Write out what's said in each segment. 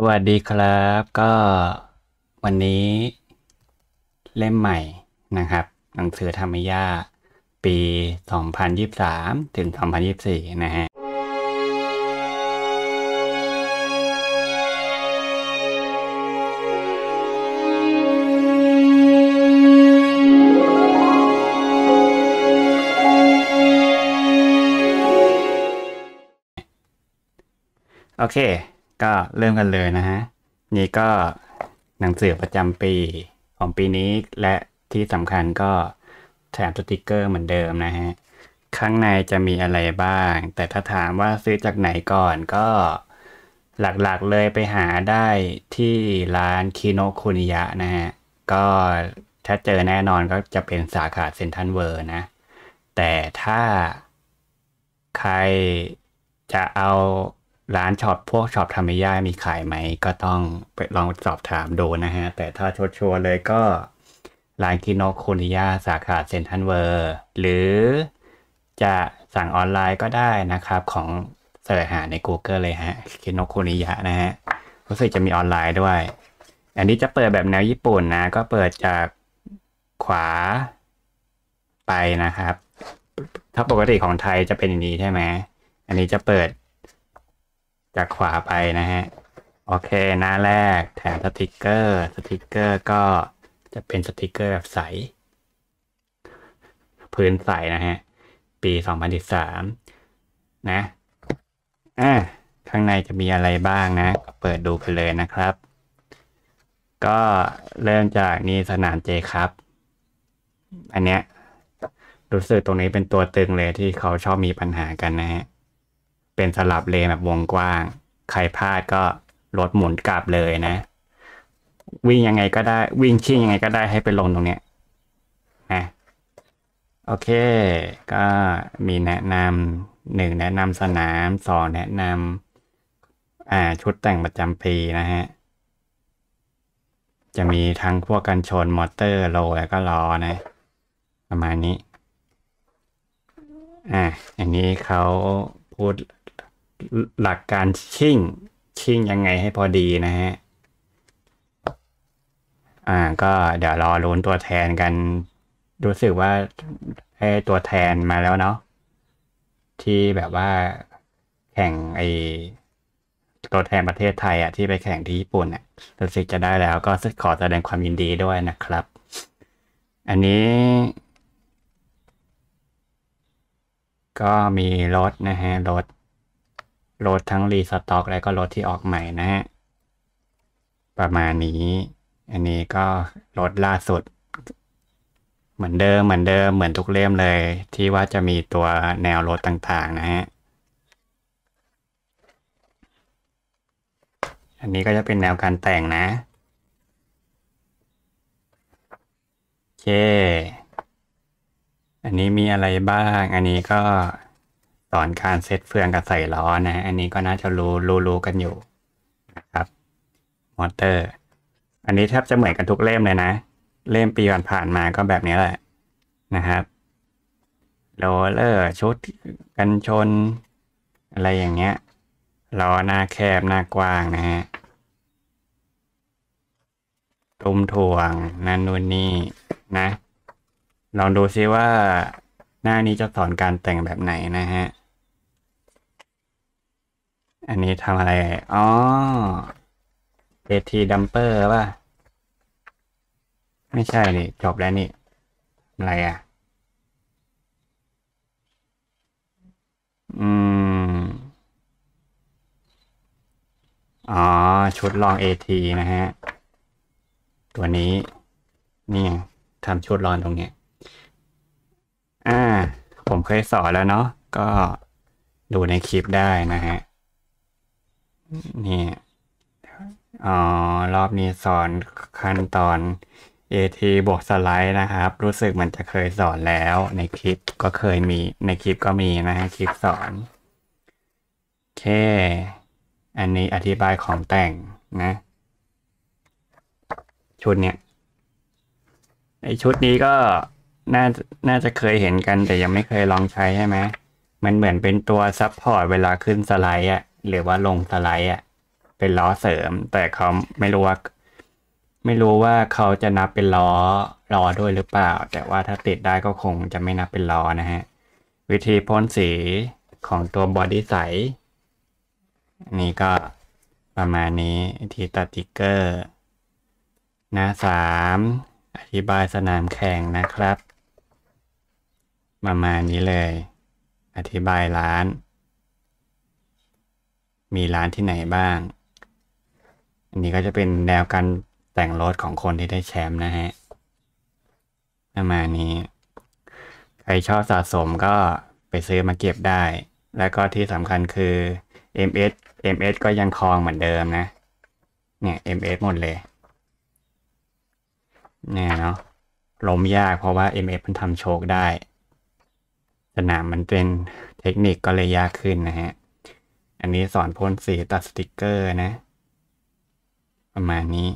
สวัสดีครับก็วันนี้เล่มใหม่นะครับ หนังสือธรรมย่าปี 2023 ถึง 2024 นะฮะโอเคก็เริ่มกันเลยนะฮะ นี่ก็หนังสือประจำปีของปีนี้และที่สำคัญก็ แถมสติกเกอร์เหมือนเดิมนะฮะ ข้างในจะมีอะไรบ้าง แต่ถ้าถามว่าซื้อจากไหนก่อนก็หลักๆเลยไปหาได้ที่ร้านคิโนคุนิยะนะฮะ ก็ ถ้าเจอแน่นอนก็จะเป็นสาขาเซนทันเวอร์นะแต่ถ้าใครจะเอาร้านช็อปพวกช็อปทำไม่ยากมีขายไหมก็ต้องไปลองสอบถามดูนะฮะ แต่ถ้าชัวร์เลยก็ ร้านคินโนคุนิยาสาขาเซนทันเวอร์หรือจะสั่งออนไลน์ก็ได้นะครับของ เสิร์ชหาใน Google เลยฮะคินโนคุนิยะนะฮะรู้สึกจะมีออนไลน์ด้วย อันนี้จะเปิดแบบแนวญี่ปุ่นนะ ก็เปิดจากขวาไปนะครับ ถ้าปกติของไทยจะเป็นอย่างนี้ใช่ไหมอันนี้จะเปิดจากขวาไปนะฮะ โอเคหน้าแรกแถมสติกเกอร์ สติกเกอร์ก็จะเป็นสติกเกอร์แบบใสพื้นใสนะฮะ ปีสองพันสิบสามนะอ่าข้างในจะมีอะไรบ้างนะ ก็เปิดดูไปเลยนะครับ ก็เริ่มจากนี่สนามเจครับ อันเนี้ยรู้สึกตรงนี้เป็นตัวตึงเลยที่เขาชอบมีปัญหากันนะฮะเป็นสลับเลนแบบวงกว้าง ใครพลาดก็รถหมุนกลับเลยนะ วิ่งยังไงก็ได้วิ่งชิ่งยังไงก็ได้ให้ไปลงตรงเนี้ยนะโอเค ก็มีแนะนำหนึ่งแนะนำสนามสองแนะนำอ่า ชุดแต่งประจำปีนะฮะ จะมีทั้งพวกกันชนมอเตอร์โลแล้วก็ล้อนะ ประมาณนี้ อ่า อันนี้เขาพูดหลักการชิ่งชิ่งยังไงให้พอดีนะฮะ อ่าก็เดี๋ยวรอลุ้นตัวแทนกัน รู้สึกว่า ให้ตัวแทนมาแล้วเนาะที่แบบว่าแข่งไอตัวแทนประเทศไทยอะที่ไปแข่งที่ญี่ปุ่นอะรู้สึกจะได้แล้วก็ขอแสดงความยินดีด้วยนะครับ อันนี้ ก็มีรถนะฮะรถรถทั้งรีสต็อก และก็รถที่ออกใหม่นะฮะประมาณนี้ อันนี้ก็รถล่าสุด เหมือนเดิมเหมือนเดิมเหมือนทุกเล่มเลยที่ว่าจะมีตัวแนวรถต่างๆนะฮะอันนี้ก็จะเป็นแนวการแต่งนะโอเคอันนี้มีอะไรบ้างอันนี้ก็อนการเซตเฟืองกับใส่ล้อนะ อันนี้ก็น่าจะรู้รู้รู้กันอยู่นะครับ มอเตอร์ อันนี้แทบจะเหมือนกันทุกเล่มเลยนะ เล่มปีผ่านมาก็แบบนี้แหละนะครับ โรเลอร์ชุดกันชนอะไรอย่างเงี้ย ล้อหน้าแคบหน้ากว้างนะฮะ ตุ้มถ่วงนั่นนู่นนี่นะ ลองดูซิว่าหน้านี้จะสอนการแต่งแบบไหนนะฮะอันนี้ทำอะไรอ๋อเอทีดัมเปอร์ป่ะ ไม่ใช่นี่จบแล้วนี่ อะไรอ่ะอืมอ๋อชุดลองเอทีนะฮะ ตัวนี้ นี่ทำชุดลองตรงเนี้ยอ่า ผมเคยสอนแล้วเนาะ ก็ดูในคลิปได้นะฮะนี่อ๋อรอบนี้สอนขั้นตอน AT บวกสไลด์นะครับ รู้สึกมันจะเคยสอนแล้ว ในคลิปก็เคยมีในคลิปก็มีนะฮะคลิปสอนโอเคอันนี้อธิบายของแต่งนะ ชุดเนี้ยไอชุดนี้ก็น่าน่าจะเคยเห็นกัน แต่ยังไม่เคยลองใช้ใช่ไหมมันเหมือนเป็นตัวซับพอร์ตเวลาขึ้นสไลด์อะหรือว่าลงสไลด์อ่ะเป็นล้อเสริมแต่เขาไม่รู้ว่า ไม่รู้ว่าเขาจะนับเป็นล้อ ล้อด้วยหรือเปล่า แต่ว่าถ้าติดได้ก็คงจะไม่นับเป็นล้อนะฮะ วิธีพ่นสีของตัวบอดี้ใสนี่ก็ประมาณนี้ทีตัดติ๊กเกอร์หน้าสามอธิบายสนามแข่งนะครับ ประมาณนี้เลย อธิบายร้านมีร้านที่ไหนบ้าง อันนี้ก็จะเป็นแนวการแต่งรถของคนที่ได้แชมป์นะฮะประมาณนี้ ใครชอบสะสมก็ไปซื้อมาเก็บได้ แล้วก็ที่สำคัญคือ MS MS ก็ยังคลองเหมือนเดิมนะ เนี่ย MS หมดเลยเนี่ยเนาะล้มยากเพราะว่า MS มันทำโชคได้ สนามมันเป็นเทคนิคก็เลยยากขึ้นนะฮะอันนี้สอนพ่นสีตัดสติกเกอร์นะประมาณนี้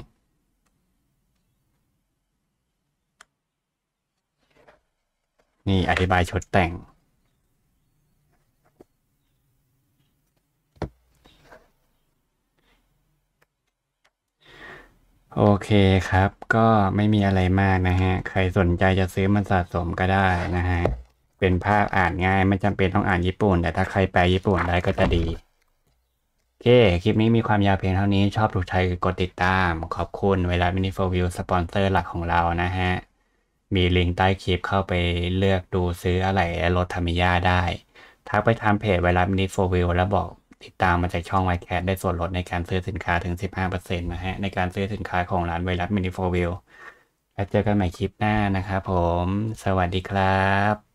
นี่อธิบายชุดแต่ง โอเคครับก็ไม่มีอะไรมากนะฮะ ใครสนใจจะซื้อมันสะสมก็ได้นะฮะ เป็นภาพอ่านง่ายไม่จำเป็นต้องอ่านญี่ปุ่น แต่ถ้าใครแปลญี่ปุ่นได้ก็จะดีโอเค คลิปนี้มีความยาวเพียงเท่านี้ชอบถูกใจกดติดตาม ขอบคุณเวลา m i n i f o r View สปอนเซอร์หลักของเรานะฮะ มีลิงก์ใต้คลิปเข้าไปเลือกดูซื้ออะไรและรถธรรมิยาได้ทักไปทำเพจเวลา m i n i f o r View แล้วบอกติดตามมาจากช่องไวแคทได้ส่วนลดในการซื้อสินค้าถึง 15%นะฮะ ในการซื้อสินค้าของร้านเวลา m i n i f o r View แล้วเจอกันใหม่คลิปหน้านะครับผม สวัสดีครับ